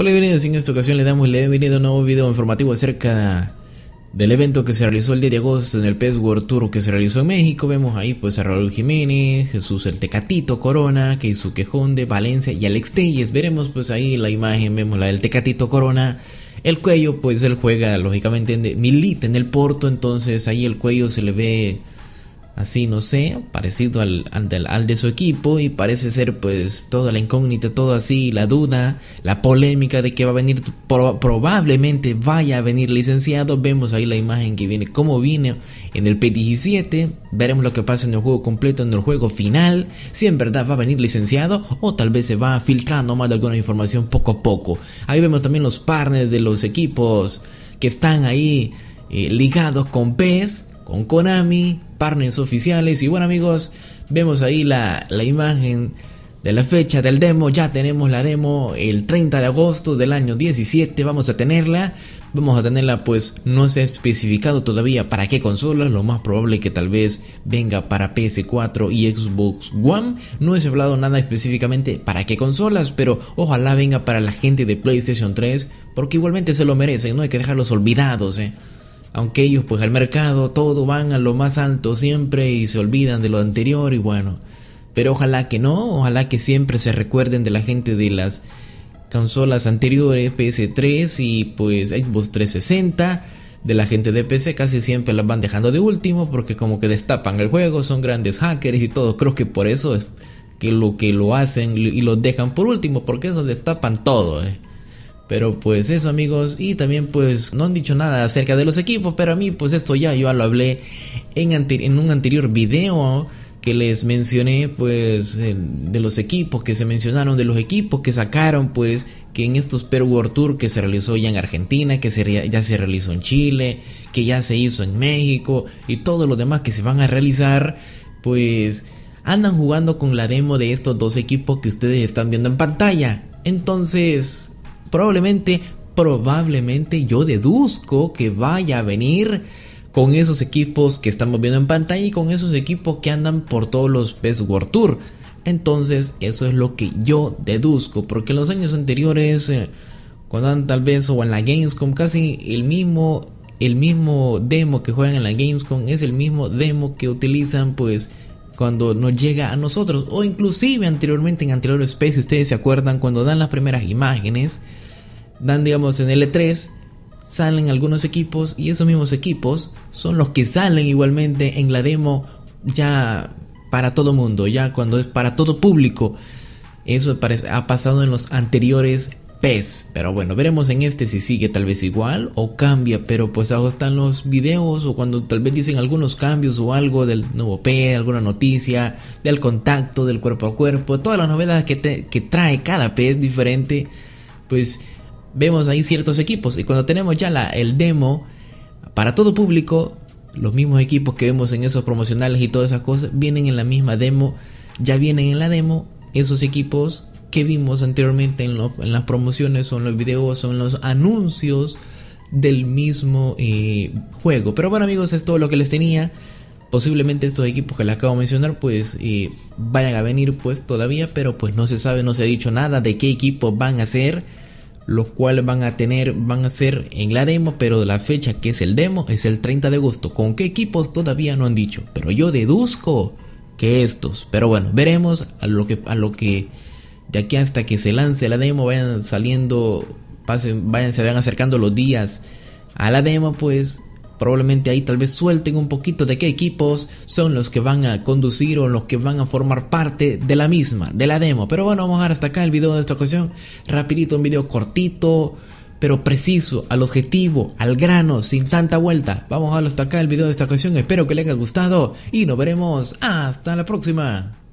Hola, bienvenidos. En esta ocasión le damos la bienvenida a un nuevo video informativo acerca del evento que se realizó el día de agosto en el PES Tour que se realizó en México. Vemos ahí pues a Raúl Jiménez, Jesús el Tecatito Corona, Quejón de Valencia y Alex Telles. Veremos pues ahí la imagen, vemos la del Tecatito Corona. El cuello pues él juega lógicamente en en el Porto, entonces ahí el cuello se le ve así, no sé, parecido al, de, su equipo y parece ser pues toda la incógnita, todo así, la duda, la polémica de que va a venir, probablemente vaya a venir licenciado, vemos ahí la imagen que viene, cómo viene en el P17, veremos lo que pasa en el juego completo, en el juego final, si en verdad va a venir licenciado o tal vez se va filtrando más de alguna información poco a poco. Ahí vemos también los partners de los equipos que están ahí eh, ligados con PES, con Konami, partners oficiales. Y bueno amigos, vemos ahí la, imagen de la fecha del demo. Ya tenemos la demo el 30 de agosto del año 17. Vamos a tenerla. Vamos a tenerla pues no se ha especificado todavía para qué consolas. Lo más probable que tal vez venga para PS4 y Xbox One. No ha hablado nada específicamente para qué consolas. Pero ojalá venga para la gente de PlayStation 3. Porque igualmente se lo merecen. No hay que dejarlos olvidados. ¿eh? aunque ellos pues al mercado todo van a lo más alto siempre y se olvidan de lo anterior y bueno, pero ojalá que no, ojalá que siempre se recuerden de la gente de las consolas anteriores, PS3 y pues Xbox 360, de la gente de PC casi siempre las van dejando de último porque como que destapan el juego, son grandes hackers y todo, creo que por eso es que lo que lo hacen y lo dejan por último porque eso destapan todo. Eh. Pero pues eso amigos, y también pues no han dicho nada acerca de los equipos, pero a mí pues esto ya yo lo hablé en, en un anterior video que les mencioné pues de los equipos que se mencionaron, de los equipos que sacaron pues que en estos Per World Tour que se realizó ya en Argentina, que ya se realizó en Chile, que ya se hizo en México y todos los demás que se van a realizar pues andan jugando con la demo de estos dos equipos que ustedes están viendo en pantalla. Entonces, probablemente, probablemente yo deduzco que vaya a venir con esos equipos que estamos viendo en pantalla y con esos equipos que andan por todos los PES World Tour. Entonces, eso es lo que yo deduzco, porque en los años anteriores, eh, cuando andan tal vez o en la Gamescom, casi el mismo, el mismo demo que juegan en la Gamescom es el mismo demo que utilizan pues cuando nos llega a nosotros o inclusive anteriormente en anterior especie. ustedes se acuerdan cuando dan las primeras imágenes, dan digamos en L3, salen algunos equipos y esos mismos equipos son los que salen igualmente en la demo ya para todo mundo, ya cuando es para todo público. Eso ha pasado en los anteriores PES. Pero bueno, veremos en este si sigue tal vez igual o cambia. Pero pues ajustan están los videos o cuando tal vez dicen algunos cambios o algo del nuevo PES, alguna noticia, del contacto, del cuerpo a cuerpo, todas las novedades que, que trae cada PES diferente. Pues vemos ahí ciertos equipos. Y cuando tenemos ya la, el demo para todo público, los mismos equipos que vemos en esos promocionales y todas esas cosas vienen en la misma demo. Ya vienen en la demo esos equipos que vimos anteriormente en, las promociones o en los videos o en los anuncios del mismo eh, juego. Pero bueno amigos, es todo lo que les tenía. Posiblemente estos equipos que les acabo de mencionar pues eh, vayan a venir pues todavía, pero pues no se sabe, no se ha dicho nada de qué equipos van a ser, los cuales van a tener, van a ser en la demo, pero la fecha que es el demo es el 30 de agosto. ¿Con qué equipos todavía no han dicho? Pero yo deduzco que estos, pero bueno, veremos a lo que, a lo que de aquí hasta que se lance la demo, vayan saliendo, pasen, vayan, se vayan acercando los días a la demo, pues probablemente ahí tal vez suelten un poquito de qué equipos son los que van a conducir o los que van a formar parte de la misma, de la demo. Pero bueno, vamos a dejar hasta acá el video de esta ocasión. Rapidito, un video cortito, pero preciso, al objetivo, al grano, sin tanta vuelta. Vamos a dejarlo hasta acá el video de esta ocasión. Espero que les haya gustado y nos veremos hasta la próxima.